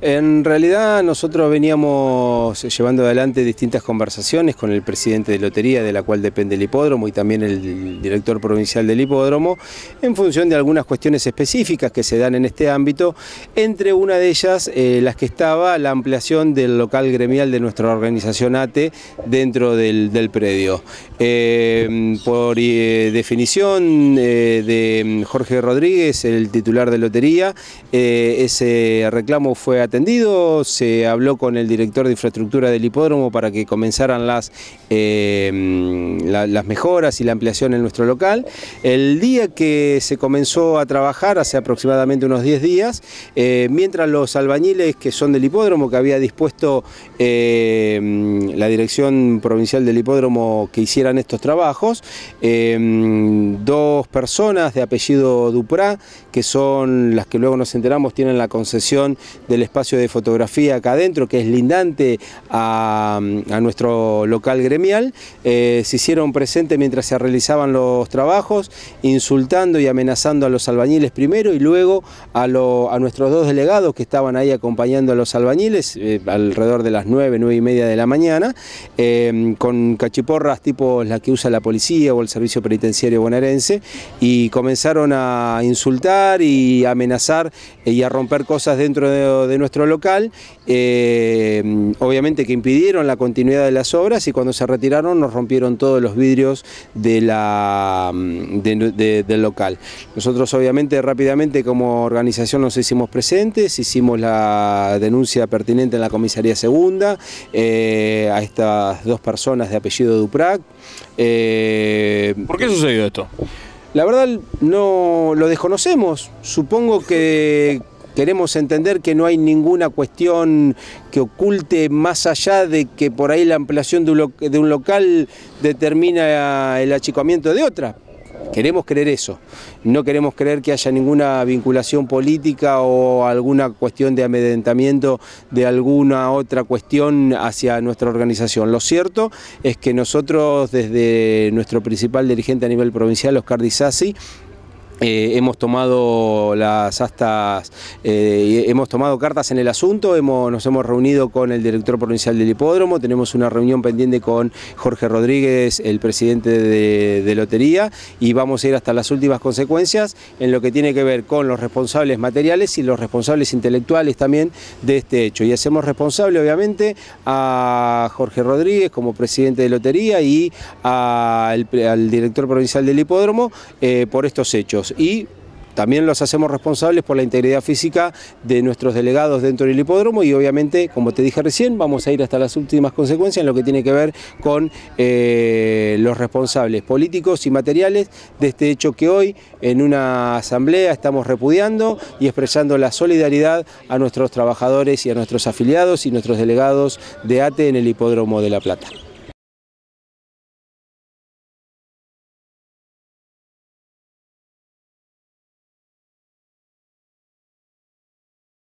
En realidad nosotros veníamos llevando adelante distintas conversaciones con el presidente de Lotería, de la cual depende el hipódromo, y también el director provincial del hipódromo, en función de algunas cuestiones específicas que se dan en este ámbito, entre una de ellas eh, las que estaba la ampliación del local gremial de nuestra organización ATE dentro del, predio. Eh, por eh, definición de Jorge Rodríguez, el titular de Lotería, ese reclamo fue a atendido, se habló con el director de infraestructura del hipódromo para que comenzaran las, eh, mm, las mejoras y la ampliación en nuestro local. El día que se comenzó a trabajar, hace aproximadamente unos 10 días, eh, mientras los albañiles que son del hipódromo, que había dispuesto eh, mm, la dirección provincial del hipódromo que hicieran estos trabajos, mm, dos personas de apellido Duprá, que son las que luego nos enteramos tienen la concesión del espacio de fotografía acá adentro, que es lindante a, nuestro local gremial, eh, se hicieron presentes mientras se realizaban los trabajos, insultando y amenazando a los albañiles primero y luego a, a nuestros dos delegados que estaban ahí acompañando a los albañiles eh, alrededor de las 9, 9 y media de la mañana, eh, con cachiporras tipo la que usa la policía o el servicio penitenciario bonaerense, y comenzaron a insultar y amenazar y a romper cosas dentro de, de nuestro local, eh, obviamente que impidieron la continuidad de las obras y cuando se retiraron nos rompieron todos los vidrios de la, mm, del local. Nosotros obviamente rápidamente como organización nos hicimos presentes, hicimos la denuncia pertinente en la comisaría segunda eh, a estas dos personas de apellido Duprac. Eh, ¿Por qué sucedió esto? La verdad no lo desconocemos. Supongo que queremos entender que no hay ninguna cuestión que oculte más allá de que por ahí la ampliación de un local determina el achicamiento de otra. Queremos creer eso, no queremos creer que haya ninguna vinculación política o alguna cuestión de amedentamiento de alguna otra cuestión hacia nuestra organización. Lo cierto es que nosotros desde nuestro principal dirigente a nivel provincial, Oscar Sassi, eh, hemos tomado las astas, eh, hemos tomado cartas en el asunto, nos hemos reunido con el director provincial del hipódromo, tenemos una reunión pendiente con Jorge Rodríguez, el presidente de, Lotería, y vamos a ir hasta las últimas consecuencias en lo que tiene que ver con los responsables materiales y los responsables intelectuales también de este hecho. Y hacemos responsable, obviamente, a Jorge Rodríguez como presidente de Lotería y al director provincial del hipódromo eh, por estos hechos y también los hacemos responsables por la integridad física de nuestros delegados dentro del hipódromo y obviamente, como te dije recién, vamos a ir hasta las últimas consecuencias en lo que tiene que ver con eh, los responsables políticos y materiales de este hecho que hoy en una asamblea estamos repudiando y expresando la solidaridad a nuestros trabajadores y a nuestros afiliados y nuestros delegados de ATE en el hipódromo de La Plata.